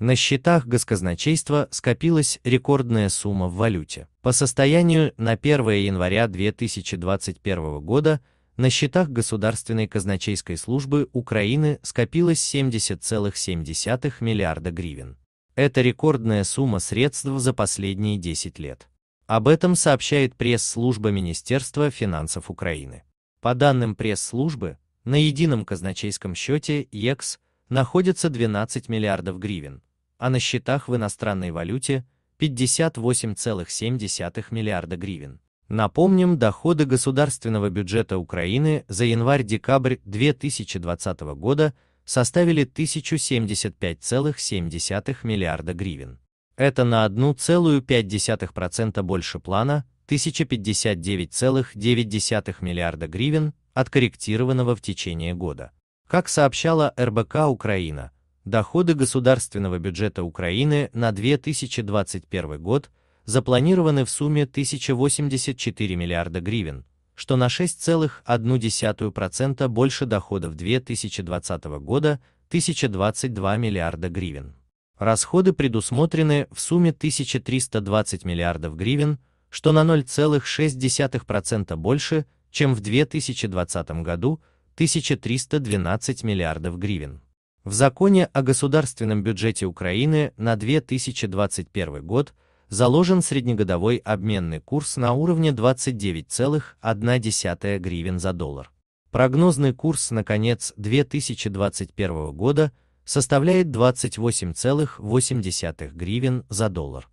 На счетах госказначейства скопилась рекордная сумма в валюте. По состоянию на 1 января 2021 года на счетах Государственной казначейской службы Украины скопилось 70,7 миллиарда гривен. Это рекордная сумма средств за последние 10 лет. Об этом сообщает пресс-служба Министерства финансов Украины. По данным пресс-службы, на едином казначейском счете ЕКС находится 12 миллиардов гривен, а на счетах в иностранной валюте 58,7 миллиарда гривен. Напомним, доходы государственного бюджета Украины за январь-декабрь 2020 года составили 1075,7 миллиарда гривен. Это на 1,5% больше плана 1059,9 миллиарда гривен, откорректированного в течение года. Как сообщала РБК Украина, доходы государственного бюджета Украины на 2021 год запланированы в сумме 1084 миллиарда гривен, что на 6,1% больше доходов 2020 года 1022 миллиарда гривен. Расходы предусмотрены в сумме 1320 миллиардов гривен, что на 0,6% больше, чем в 2020 году 1312 миллиардов гривен. В законе о государственном бюджете Украины на 2021 год заложен среднегодовой обменный курс на уровне 29,1 гривен за доллар. Прогнозный курс на конец 2021 года составляет 28,8 гривен за доллар.